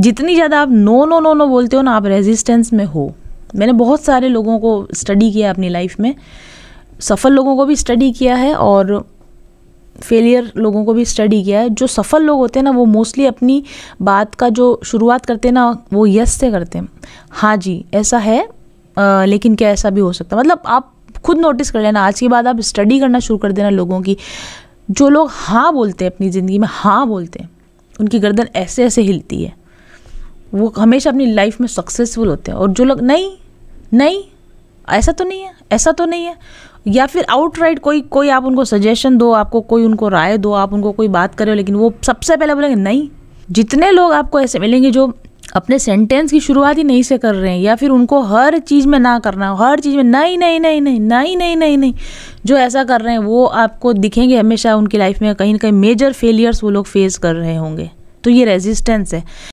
जितनी ज़्यादा आप नो नो नो नो बोलते हो ना आप रेजिस्टेंस में हो मैंने बहुत सारे लोगों को स्टडी किया अपनी लाइफ में सफल लोगों को भी स्टडी किया है और फेलियर लोगों को भी स्टडी किया है जो सफल लोग होते हैं ना वो मोस्टली अपनी बात का जो शुरुआत करते हैं ना वो यस से करते हैं हाँ जी ऐसा है आ, लेकिन क्या ऐसा भी हो सकता मतलब आप खुद नोटिस कर लेना आज के बाद आप स्टडी करना शुरू कर देना लोगों की जो लोग हाँ बोलते हैं अपनी ज़िंदगी में हाँ बोलते हैं उनकी गर्दन ऐसे ऐसे हिलती है वो हमेशा अपनी लाइफ में सक्सेसफुल होते हैं और जो लोग नहीं नहीं ऐसा तो नहीं है ऐसा तो नहीं है या फिर आउटराइट कोई कोई आप उनको सजेशन दो आपको कोई उनको राय दो आप उनको कोई बात करो लेकिन वो सबसे पहले बोलेंगे नहीं जितने लोग आपको ऐसे मिलेंगे जो अपने सेंटेंस की शुरुआत ही नहीं से कर रहे हैं या फिर उनको हर चीज़ में ना करना हो हर चीज़ में नहीं नहीं नहीं नहीं नहीं नहीं नहीं नहीं जो ऐसा कर रहे हैं वो आपको दिखेंगे हमेशा उनकी लाइफ में कहीं ना कहीं मेजर फेलियर्स वो लोग फेस कर रहे होंगे तो ये रेजिस्टेंस है